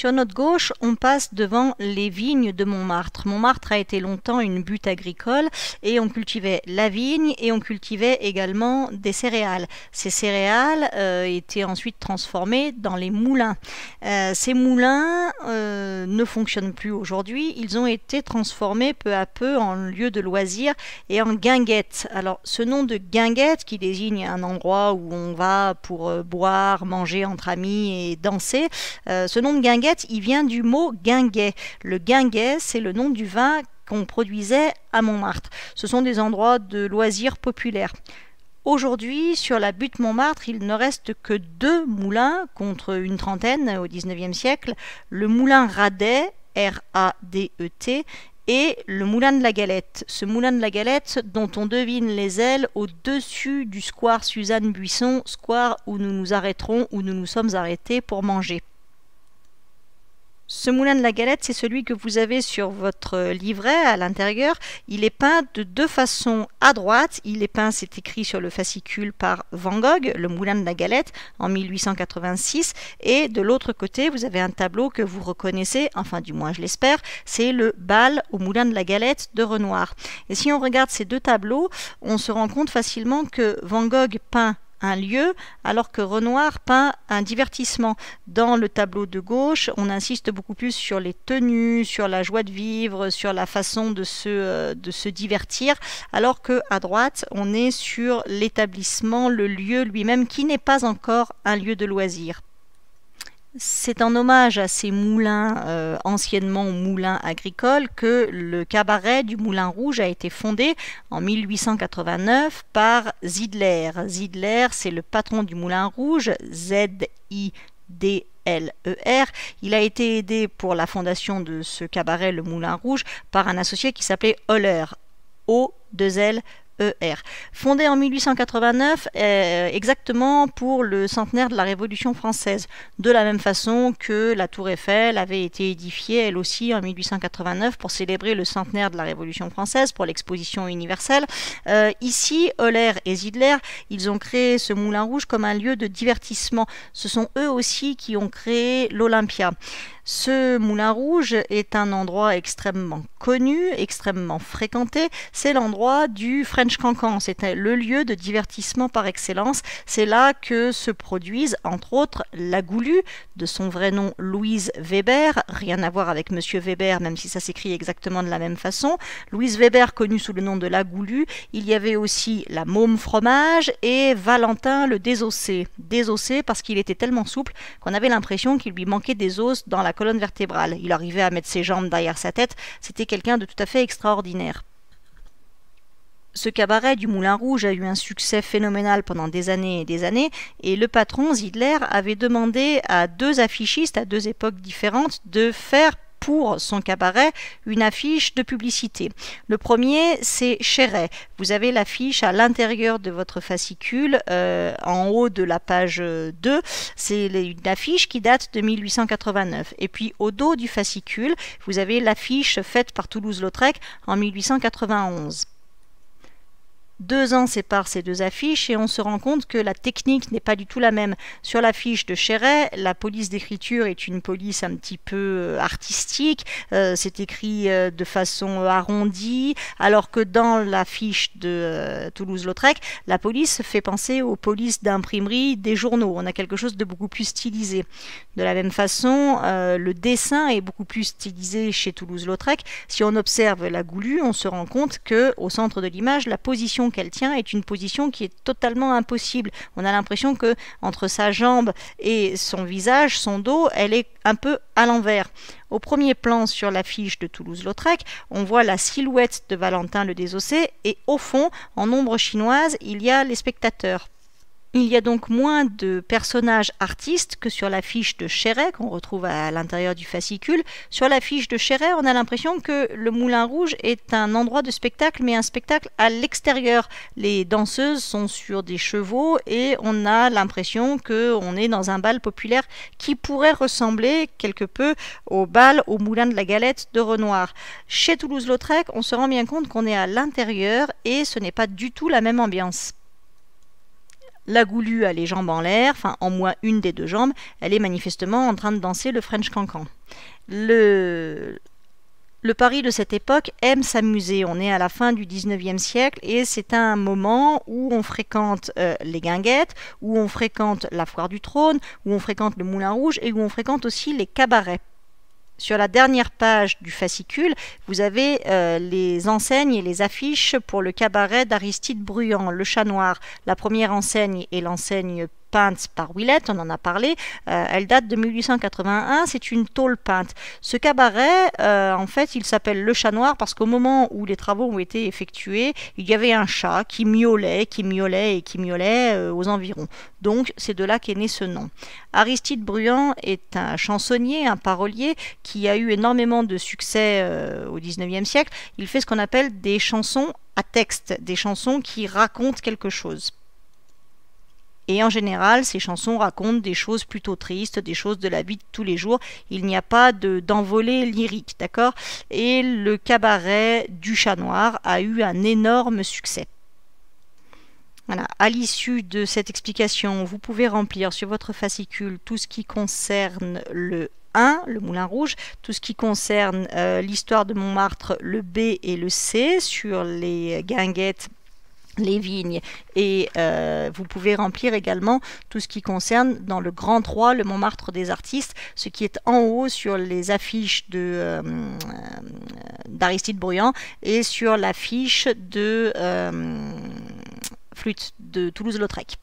Sur notre gauche, on passe devant les vignes de Montmartre. Montmartre a été longtemps une butte agricole et on cultivait la vigne et on cultivait également des céréales. Ces céréales euh, étaient ensuite transformées dans les moulins. Euh, ces moulins euh, ne fonctionnent plus aujourd'hui. Ils ont été transformés peu à peu en lieux de loisirs et en guinguettes. Alors ce nom de guinguette qui désigne un endroit où on va pour boire, manger entre amis et danser, ce nom de guinguette il vient du mot guinguet. Le guinguet, c'est le nom du vin qu'on produisait à Montmartre. Ce sont des endroits de loisirs populaires. Aujourd'hui, sur la butte Montmartre, il ne reste que deux moulins contre une trentaine au XIXe siècle, le moulin Radet, R-A-D-E-T, et le moulin de la galette. Ce moulin de la galette dont on devine les ailes au-dessus du square Suzanne Buisson, square où nous nous arrêterons, où nous nous sommes arrêtés pour manger. Ce moulin de la galette, c'est celui que vous avez sur votre livret à l'intérieur. Il est peint de deux façons à droite. Il est peint, c'est écrit sur le fascicule par Van Gogh, le moulin de la galette, en 1886. Et de l'autre côté, vous avez un tableau que vous reconnaissez, enfin du moins je l'espère, c'est le bal au moulin de la galette de Renoir. Et si on regarde ces deux tableaux, on se rend compte facilement que Van Gogh peint un lieu, alors que Renoir peint un divertissement. Dans le tableau de gauche, on insiste beaucoup plus sur les tenues, sur la joie de vivre, sur la façon de se, euh, de se divertir, alors que à droite, on est sur l'établissement, le lieu lui-même, qui n'est pas encore un lieu de loisir. C'est en hommage à ces moulins, euh, anciennement moulins agricoles, que le cabaret du Moulin Rouge a été fondé en 1889 par Zidler. Zidler, c'est le patron du Moulin Rouge, Z-I-D. L-E-R. Il a été aidé pour la fondation de ce cabaret, le Moulin Rouge, par un associé qui s'appelait Holler. o l l e r E Fondée en 1889, euh, exactement pour le centenaire de la Révolution française, de la même façon que la Tour Eiffel avait été édifiée elle aussi en 1889 pour célébrer le centenaire de la Révolution française, pour l'exposition universelle. Euh, ici, Euler et Zidler, ils ont créé ce Moulin Rouge comme un lieu de divertissement. Ce sont eux aussi qui ont créé l'Olympia. Ce Moulin Rouge est un endroit extrêmement connu, extrêmement fréquenté. C'est l'endroit du French c'était le lieu de divertissement par excellence. C'est là que se produisent, entre autres, la Goulue, de son vrai nom Louise Weber, rien à voir avec Monsieur Weber, même si ça s'écrit exactement de la même façon. Louise Weber, connue sous le nom de la Goulue. Il y avait aussi la Môme Fromage et Valentin le Désossé. Désossé parce qu'il était tellement souple qu'on avait l'impression qu'il lui manquait des os dans la colonne vertébrale. Il arrivait à mettre ses jambes derrière sa tête. C'était quelqu'un de tout à fait extraordinaire ce cabaret du Moulin Rouge a eu un succès phénoménal pendant des années et des années, et le patron Zidler avait demandé à deux affichistes à deux époques différentes de faire pour son cabaret une affiche de publicité. Le premier, c'est Chéret. Vous avez l'affiche à l'intérieur de votre fascicule, euh, en haut de la page 2. C'est une affiche qui date de 1889. Et puis au dos du fascicule, vous avez l'affiche faite par Toulouse-Lautrec en 1891. Deux ans séparent ces deux affiches et on se rend compte que la technique n'est pas du tout la même. Sur l'affiche de Chéret, la police d'écriture est une police un petit peu euh, artistique, euh, c'est écrit euh, de façon arrondie, alors que dans l'affiche de Toulouse-Lautrec, la police fait penser aux polices d'imprimerie des journaux. On a quelque chose de beaucoup plus stylisé. De la même façon, le dessin est beaucoup plus stylisé chez Toulouse-Lautrec. Si on observe la goulue, on se rend compte que au centre de l'image, la position qu'elle tient est une position qui est totalement impossible. On a l'impression que entre sa jambe et son visage, son dos, elle est un peu à l'envers. Au premier plan sur l'affiche de Toulouse-Lautrec, on voit la silhouette de Valentin le Désossé et au fond, en ombre chinoise, il y a les spectateurs. Il y a donc moins de personnages artistes que sur l'affiche de Chéret, qu'on retrouve à l'intérieur du fascicule. Sur l'affiche de Chéret, on a l'impression que le Moulin Rouge est un endroit de spectacle, mais un spectacle à l'extérieur. Les danseuses sont sur des chevaux et on a l'impression qu'on est dans un bal populaire qui pourrait ressembler quelque peu au bal au Moulin de la Galette de Renoir. Chez Toulouse-Lautrec, on se rend bien compte qu'on est à l'intérieur et ce n'est pas du tout la même ambiance. La goulue a les jambes en l'air, enfin en moins une des deux jambes, elle est manifestement en train de danser le French cancan. Le, le Paris de cette époque aime s'amuser. On est à la fin du 19e siècle et c'est un moment où on fréquente euh, les guinguettes, où on fréquente la foire du trône, où on fréquente le Moulin Rouge et où on fréquente aussi les cabarets. Sur la dernière page du fascicule, vous avez euh, les enseignes et les affiches pour le cabaret d'Aristide Bruant, Le Chat Noir. La première enseigne et l'enseigne peinte par Willette, on en a parlé, euh, elle date de 1881, c'est une tôle peinte. Ce cabaret, euh, en fait, il s'appelle Le Chat Noir parce qu'au moment où les travaux ont été effectués, il y avait un chat qui miaulait, qui miaulait et qui miaulait euh, aux environs. Donc c'est de là qu'est né ce nom. Aristide Bruand est un chansonnier, un parolier qui a eu énormément de succès au 19e siècle. Il fait ce qu'on appelle des chansons à texte, des chansons qui racontent quelque chose. Et en général, ces chansons racontent des choses plutôt tristes, des choses de la vie de tous les jours. Il n'y a pas d'envolée lyrique, d'accord Et le cabaret du chat noir a eu un énorme succès. Voilà. À l'issue de cette explication, vous pouvez remplir sur votre fascicule tout ce qui concerne le 1, le Moulin Rouge, tout ce qui concerne euh, l'histoire de Montmartre, le B et le C, sur les guinguettes les vignes et euh, vous pouvez remplir également tout ce qui concerne dans le Grand 3 le Montmartre des artistes ce qui est en haut sur les affiches de euh, euh, d'Aristide Bruyant et sur l'affiche de flûte de Toulouse-Lautrec.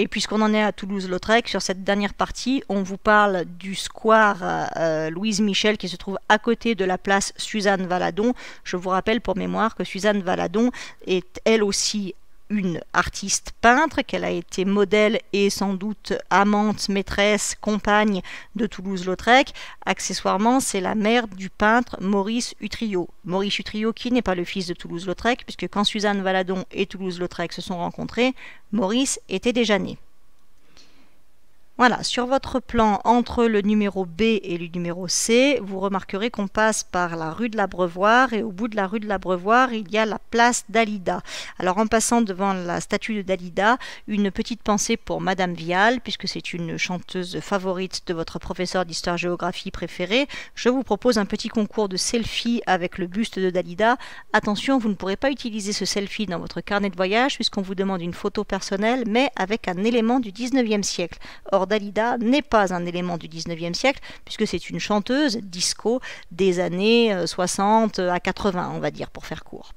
Et puisqu'on en est à Toulouse-Lautrec, sur cette dernière partie, on vous parle du square euh, euh, Louise Michel qui se trouve à côté de la place Suzanne Valadon. Je vous rappelle pour mémoire que Suzanne Valadon est elle aussi une artiste peintre, qu'elle a été modèle et sans doute amante, maîtresse, compagne de Toulouse-Lautrec. Accessoirement, c'est la mère du peintre Maurice Utrio. Maurice Utrio qui n'est pas le fils de Toulouse-Lautrec, puisque quand Suzanne Valadon et Toulouse-Lautrec se sont rencontrés, Maurice était déjà né. Voilà, sur votre plan, entre le numéro B et le numéro C, vous remarquerez qu'on passe par la rue de l'Abreuvoir et au bout de la rue de l'Abreuvoir, il y a la place Dalida. Alors en passant devant la statue de Dalida, une petite pensée pour Madame Vial, puisque c'est une chanteuse favorite de votre professeur d'histoire-géographie préféré. Je vous propose un petit concours de selfie avec le buste de Dalida. Attention, vous ne pourrez pas utiliser ce selfie dans votre carnet de voyage puisqu'on vous demande une photo personnelle, mais avec un élément du 19e siècle. Dalida n'est pas un élément du 19e siècle, puisque c'est une chanteuse disco des années 60 euh, à 80, on va dire, pour faire court.